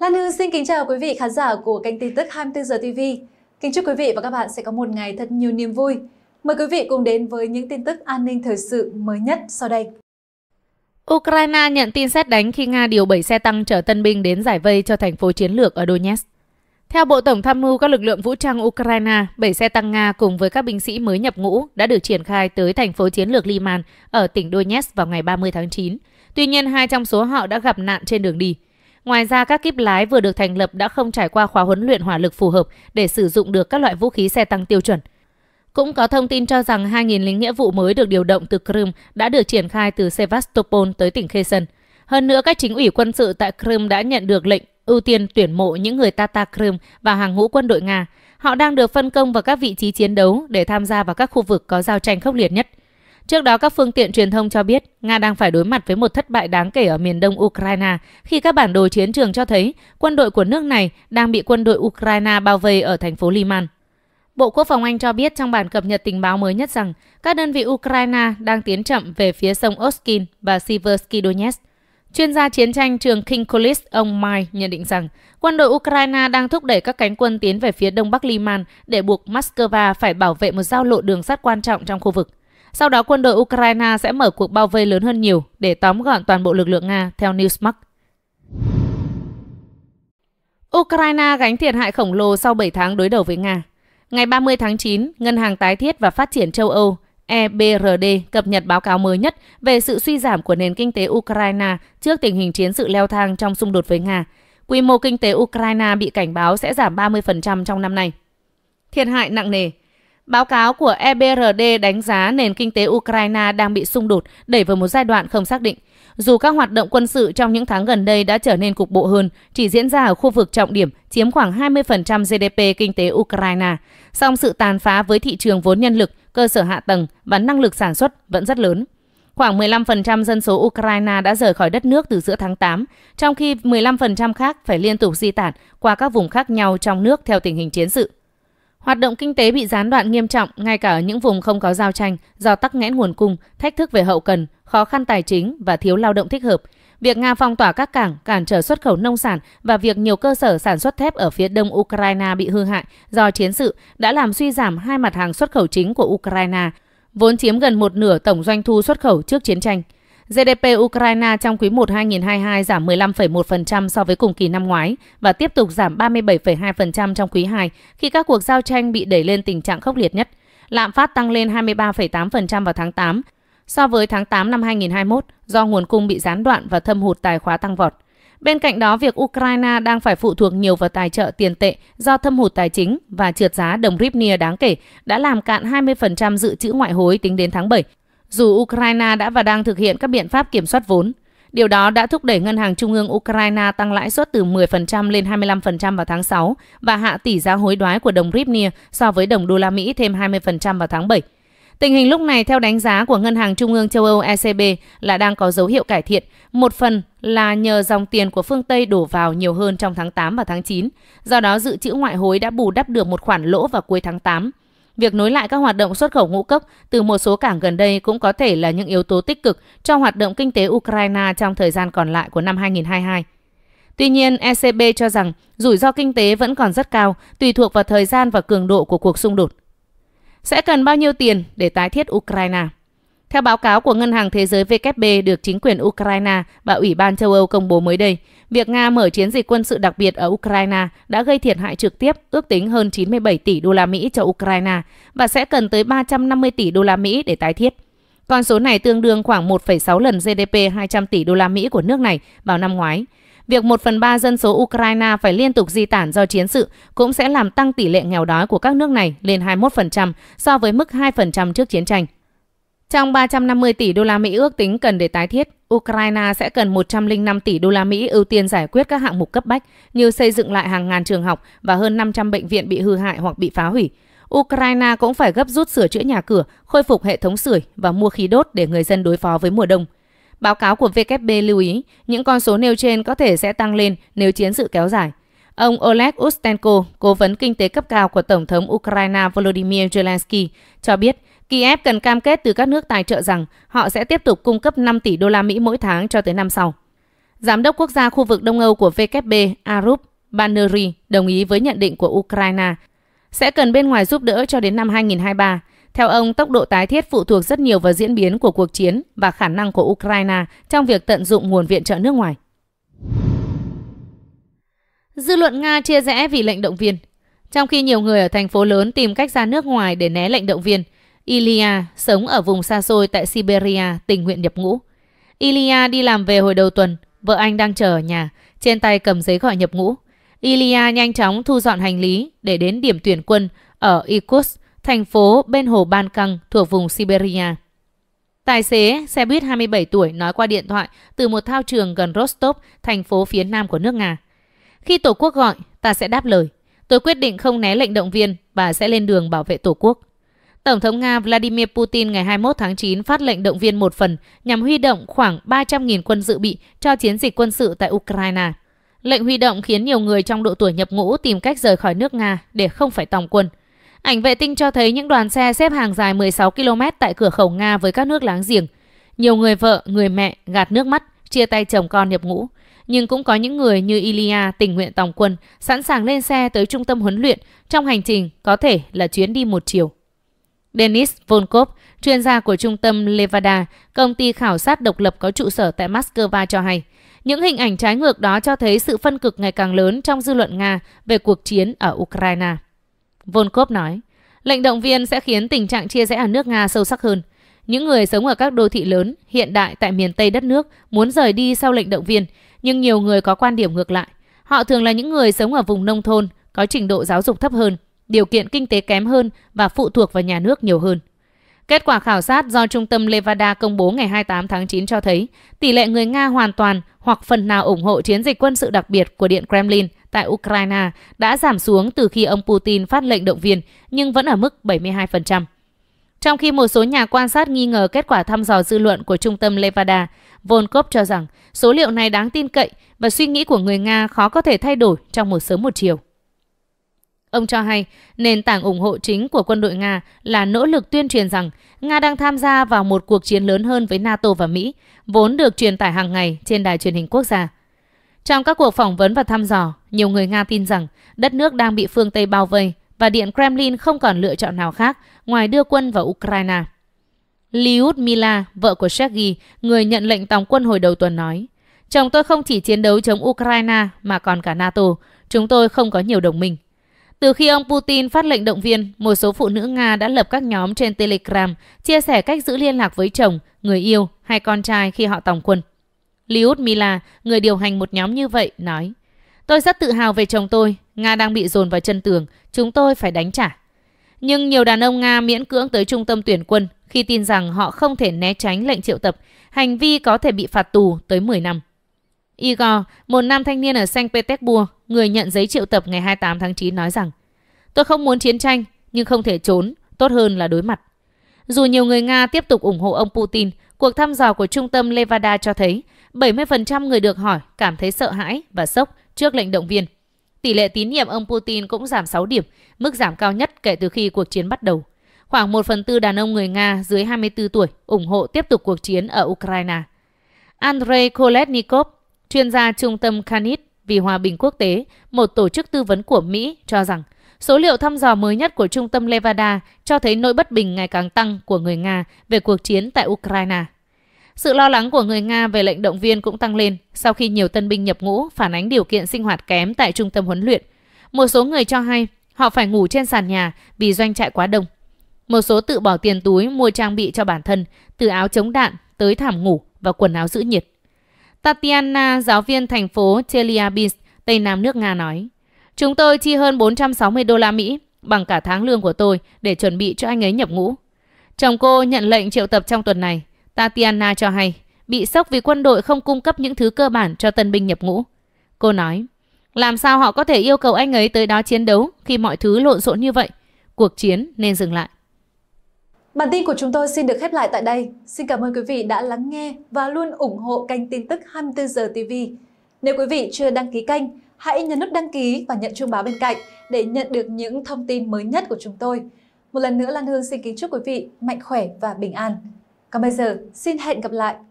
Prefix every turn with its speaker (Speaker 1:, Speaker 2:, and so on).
Speaker 1: Lan Hương xin kính chào quý vị khán giả của kênh tin tức 24 giờ TV. Kính chúc quý vị và các bạn sẽ có một ngày thật nhiều niềm vui. Mời quý vị cùng đến với những tin tức an ninh thời sự mới nhất sau đây. Ukraine nhận tin xét đánh khi Nga điều 7 xe tăng chở tân binh đến giải vây cho thành phố chiến lược ở Donetsk. Theo Bộ Tổng tham mưu các lực lượng vũ trang Ukraine, 7 xe tăng Nga cùng với các binh sĩ mới nhập ngũ đã được triển khai tới thành phố chiến lược Liman ở tỉnh Donetsk vào ngày 30 tháng 9. Tuy nhiên, hai trong số họ đã gặp nạn trên đường đi. Ngoài ra, các kíp lái vừa được thành lập đã không trải qua khóa huấn luyện hỏa lực phù hợp để sử dụng được các loại vũ khí xe tăng tiêu chuẩn. Cũng có thông tin cho rằng 2.000 lính nghĩa vụ mới được điều động từ Crimea đã được triển khai từ Sevastopol tới tỉnh Kherson. Hơn nữa, các chính ủy quân sự tại Crimea đã nhận được lệnh ưu tiên tuyển mộ những người Tatar Crimea và hàng ngũ quân đội Nga. Họ đang được phân công vào các vị trí chiến đấu để tham gia vào các khu vực có giao tranh khốc liệt nhất. Trước đó, các phương tiện truyền thông cho biết Nga đang phải đối mặt với một thất bại đáng kể ở miền đông Ukraine khi các bản đồ chiến trường cho thấy quân đội của nước này đang bị quân đội Ukraine bao vây ở thành phố Liman. Bộ Quốc phòng Anh cho biết trong bản cập nhật tình báo mới nhất rằng các đơn vị Ukraine đang tiến chậm về phía sông Oskin và Siversky Donetsk. Chuyên gia chiến tranh trường King College ông Mai nhận định rằng quân đội Ukraine đang thúc đẩy các cánh quân tiến về phía đông bắc Liman để buộc Moscow phải bảo vệ một giao lộ đường sắt quan trọng trong khu vực. Sau đó quân đội Ukraine sẽ mở cuộc bao vây lớn hơn nhiều để tóm gọn toàn bộ lực lượng Nga, theo Newsmark. Ukraine gánh thiệt hại khổng lồ sau 7 tháng đối đầu với Nga. Ngày 30 tháng 9, Ngân hàng Tái thiết và Phát triển châu Âu EBRD cập nhật báo cáo mới nhất về sự suy giảm của nền kinh tế Ukraine trước tình hình chiến sự leo thang trong xung đột với Nga. Quy mô kinh tế Ukraine bị cảnh báo sẽ giảm 30% trong năm nay. Thiệt hại nặng nề, Báo cáo của EBRD đánh giá nền kinh tế Ukraine đang bị xung đột đẩy vào một giai đoạn không xác định. Dù các hoạt động quân sự trong những tháng gần đây đã trở nên cục bộ hơn, chỉ diễn ra ở khu vực trọng điểm chiếm khoảng 20% GDP kinh tế Ukraine, song sự tàn phá với thị trường vốn nhân lực, cơ sở hạ tầng và năng lực sản xuất vẫn rất lớn. Khoảng 15% dân số Ukraine đã rời khỏi đất nước từ giữa tháng 8, trong khi 15% khác phải liên tục di tản qua các vùng khác nhau trong nước theo tình hình chiến sự. Hoạt động kinh tế bị gián đoạn nghiêm trọng ngay cả ở những vùng không có giao tranh do tắc nghẽn nguồn cung, thách thức về hậu cần, khó khăn tài chính và thiếu lao động thích hợp. Việc Nga phong tỏa các cảng, cản trở xuất khẩu nông sản và việc nhiều cơ sở sản xuất thép ở phía đông Ukraine bị hư hại do chiến sự đã làm suy giảm hai mặt hàng xuất khẩu chính của Ukraine, vốn chiếm gần một nửa tổng doanh thu xuất khẩu trước chiến tranh. GDP Ukraine trong quý 1 2022 giảm 15,1% so với cùng kỳ năm ngoái và tiếp tục giảm 37,2% trong quý 2 khi các cuộc giao tranh bị đẩy lên tình trạng khốc liệt nhất. Lạm phát tăng lên 23,8% vào tháng 8 so với tháng 8 năm 2021 do nguồn cung bị gián đoạn và thâm hụt tài khóa tăng vọt. Bên cạnh đó, việc Ukraine đang phải phụ thuộc nhiều vào tài trợ tiền tệ do thâm hụt tài chính và trượt giá đồng hryvnia đáng kể đã làm cạn 20% dự trữ ngoại hối tính đến tháng 7, dù Ukraine đã và đang thực hiện các biện pháp kiểm soát vốn. Điều đó đã thúc đẩy Ngân hàng Trung ương Ukraine tăng lãi suất từ 10% lên 25% vào tháng 6 và hạ tỷ giá hối đoái của đồng hryvnia so với đồng đô la Mỹ thêm 20% vào tháng 7. Tình hình lúc này theo đánh giá của Ngân hàng Trung ương châu Âu ECB là đang có dấu hiệu cải thiện, một phần là nhờ dòng tiền của phương Tây đổ vào nhiều hơn trong tháng 8 và tháng 9, do đó dự trữ ngoại hối đã bù đắp được một khoản lỗ vào cuối tháng 8. Việc nối lại các hoạt động xuất khẩu ngũ cốc từ một số cảng gần đây cũng có thể là những yếu tố tích cực cho hoạt động kinh tế Ukraine trong thời gian còn lại của năm 2022. Tuy nhiên, ECB cho rằng rủi ro kinh tế vẫn còn rất cao, tùy thuộc vào thời gian và cường độ của cuộc xung đột. Sẽ cần bao nhiêu tiền để tái thiết Ukraine? Theo báo cáo của Ngân hàng Thế giới WB được chính quyền Ukraine và Ủy ban châu Âu công bố mới đây, việc Nga mở chiến dịch quân sự đặc biệt ở Ukraine đã gây thiệt hại trực tiếp ước tính hơn 97 tỷ đô la Mỹ cho Ukraine và sẽ cần tới 350 tỷ đô la Mỹ để tái thiết. Con số này tương đương khoảng 1,6 lần GDP 200 tỷ đô la Mỹ của nước này vào năm ngoái. Việc 1 phần 3 dân số Ukraine phải liên tục di tản do chiến sự cũng sẽ làm tăng tỷ lệ nghèo đói của các nước này lên 21% so với mức 2% trước chiến tranh. Trong 350 tỷ đô la Mỹ ước tính cần để tái thiết, Ukraine sẽ cần 105 tỷ đô la Mỹ ưu tiên giải quyết các hạng mục cấp bách như xây dựng lại hàng ngàn trường học và hơn 500 bệnh viện bị hư hại hoặc bị phá hủy. Ukraine cũng phải gấp rút sửa chữa nhà cửa, khôi phục hệ thống sưởi và mua khí đốt để người dân đối phó với mùa đông. Báo cáo của VKB lưu ý, những con số nêu trên có thể sẽ tăng lên nếu chiến sự kéo dài. Ông Oleg Ustenko, cố vấn kinh tế cấp cao của Tổng thống Ukraine Volodymyr Zelensky, cho biết Kiev cần cam kết từ các nước tài trợ rằng họ sẽ tiếp tục cung cấp 5 tỷ đô la Mỹ mỗi tháng cho tới năm sau. Giám đốc quốc gia khu vực Đông Âu của VKB Arup Baneri đồng ý với nhận định của Ukraine sẽ cần bên ngoài giúp đỡ cho đến năm 2023. Theo ông, tốc độ tái thiết phụ thuộc rất nhiều vào diễn biến của cuộc chiến và khả năng của Ukraine trong việc tận dụng nguồn viện trợ nước ngoài. Dư luận Nga chia rẽ vì lệnh động viên. Trong khi nhiều người ở thành phố lớn tìm cách ra nước ngoài để né lệnh động viên – Ilya sống ở vùng xa xôi tại Siberia, tình nguyện nhập ngũ. Ilya đi làm về hồi đầu tuần, vợ anh đang chờ ở nhà, trên tay cầm giấy gọi nhập ngũ. Ilya nhanh chóng thu dọn hành lý để đến điểm tuyển quân ở Irkutsk, thành phố bên hồ Ban Căng thuộc vùng Siberia. Tài xế xe buýt 27 tuổi nói qua điện thoại từ một thao trường gần Rostov, thành phố phía nam của nước Nga. Khi Tổ quốc gọi, ta sẽ đáp lời. Tôi quyết định không né lệnh động viên và sẽ lên đường bảo vệ Tổ quốc. Tổng thống Nga Vladimir Putin ngày 21 tháng 9 phát lệnh động viên một phần nhằm huy động khoảng 300.000 quân dự bị cho chiến dịch quân sự tại Ukraine. Lệnh huy động khiến nhiều người trong độ tuổi nhập ngũ tìm cách rời khỏi nước Nga để không phải tòng quân. Ảnh vệ tinh cho thấy những đoàn xe xếp hàng dài 16 km tại cửa khẩu Nga với các nước láng giềng. Nhiều người vợ, người mẹ gạt nước mắt, chia tay chồng con nhập ngũ. Nhưng cũng có những người như Ilya tình nguyện tòng quân, sẵn sàng lên xe tới trung tâm huấn luyện trong hành trình có thể là chuyến đi một chiều. Denis Volkov, chuyên gia của trung tâm Levada, công ty khảo sát độc lập có trụ sở tại Moscow cho hay, những hình ảnh trái ngược đó cho thấy sự phân cực ngày càng lớn trong dư luận Nga về cuộc chiến ở Ukraine. Volkov nói, lệnh động viên sẽ khiến tình trạng chia rẽ ở nước Nga sâu sắc hơn. Những người sống ở các đô thị lớn, hiện đại tại miền Tây đất nước muốn rời đi sau lệnh động viên, nhưng nhiều người có quan điểm ngược lại. Họ thường là những người sống ở vùng nông thôn, có trình độ giáo dục thấp hơn, điều kiện kinh tế kém hơn và phụ thuộc vào nhà nước nhiều hơn. Kết quả khảo sát do Trung tâm Levada công bố ngày 28 tháng 9 cho thấy tỷ lệ người Nga hoàn toàn hoặc phần nào ủng hộ chiến dịch quân sự đặc biệt của Điện Kremlin tại Ukraine đã giảm xuống từ khi ông Putin phát lệnh động viên nhưng vẫn ở mức 72%. Trong khi một số nhà quan sát nghi ngờ kết quả thăm dò dư luận của trung tâm Levada, Volkov cho rằng số liệu này đáng tin cậy và suy nghĩ của người Nga khó có thể thay đổi trong một sớm một chiều. Ông cho hay, nền tảng ủng hộ chính của quân đội Nga là nỗ lực tuyên truyền rằng Nga đang tham gia vào một cuộc chiến lớn hơn với NATO và Mỹ, vốn được truyền tải hàng ngày trên đài truyền hình quốc gia. Trong các cuộc phỏng vấn và thăm dò, nhiều người Nga tin rằng đất nước đang bị phương Tây bao vây và Điện Kremlin không còn lựa chọn nào khác ngoài đưa quân vào Ukraine. Liud Mila, vợ của Sergei, người nhận lệnh tòng quân hồi đầu tuần nói, Chồng tôi không chỉ chiến đấu chống Ukraine mà còn cả NATO, chúng tôi không có nhiều đồng minh. Từ khi ông Putin phát lệnh động viên, một số phụ nữ Nga đã lập các nhóm trên Telegram chia sẻ cách giữ liên lạc với chồng, người yêu hay con trai khi họ tòng quân. Liut Mila, người điều hành một nhóm như vậy, nói Tôi rất tự hào về chồng tôi, Nga đang bị dồn vào chân tường, chúng tôi phải đánh trả. Nhưng nhiều đàn ông Nga miễn cưỡng tới trung tâm tuyển quân khi tin rằng họ không thể né tránh lệnh triệu tập, hành vi có thể bị phạt tù tới 10 năm. Igor, một nam thanh niên ở Saint Petersburg, người nhận giấy triệu tập ngày 28 tháng 9 nói rằng Tôi không muốn chiến tranh, nhưng không thể trốn, tốt hơn là đối mặt. Dù nhiều người Nga tiếp tục ủng hộ ông Putin, cuộc thăm dò của trung tâm Levada cho thấy 70% người được hỏi cảm thấy sợ hãi và sốc trước lệnh động viên. Tỷ lệ tín nhiệm ông Putin cũng giảm 6 điểm, mức giảm cao nhất kể từ khi cuộc chiến bắt đầu. Khoảng 1 phần tư đàn ông người Nga dưới 24 tuổi ủng hộ tiếp tục cuộc chiến ở Ukraine. Andrei Kolesnikov, chuyên gia trung tâm Kanit vì Hòa bình Quốc tế, một tổ chức tư vấn của Mỹ, cho rằng số liệu thăm dò mới nhất của Trung tâm Levada cho thấy nỗi bất bình ngày càng tăng của người Nga về cuộc chiến tại Ukraine. Sự lo lắng của người Nga về lệnh động viên cũng tăng lên sau khi nhiều tân binh nhập ngũ phản ánh điều kiện sinh hoạt kém tại trung tâm huấn luyện. Một số người cho hay họ phải ngủ trên sàn nhà vì doanh trại quá đông. Một số tự bỏ tiền túi mua trang bị cho bản thân, từ áo chống đạn tới thảm ngủ và quần áo giữ nhiệt. Tatiana, giáo viên thành phố Chelyabinsk, Tây Nam nước Nga nói. Chúng tôi chi hơn 460 đô la Mỹ bằng cả tháng lương của tôi để chuẩn bị cho anh ấy nhập ngũ. Chồng cô nhận lệnh triệu tập trong tuần này. Tatiana cho hay bị sốc vì quân đội không cung cấp những thứ cơ bản cho tân binh nhập ngũ. Cô nói, làm sao họ có thể yêu cầu anh ấy tới đó chiến đấu khi mọi thứ lộn xộn như vậy? Cuộc chiến nên dừng lại. Bản tin của chúng tôi xin được khép lại tại đây. Xin cảm ơn quý vị đã lắng nghe và luôn ủng hộ kênh tin tức 24 giờ TV. Nếu quý vị chưa đăng ký kênh, hãy nhấn nút đăng ký và nhận chuông báo bên cạnh để nhận được những thông tin mới nhất của chúng tôi. Một lần nữa Lan Hương xin kính chúc quý vị mạnh khỏe và bình an. Còn bây giờ, xin hẹn gặp lại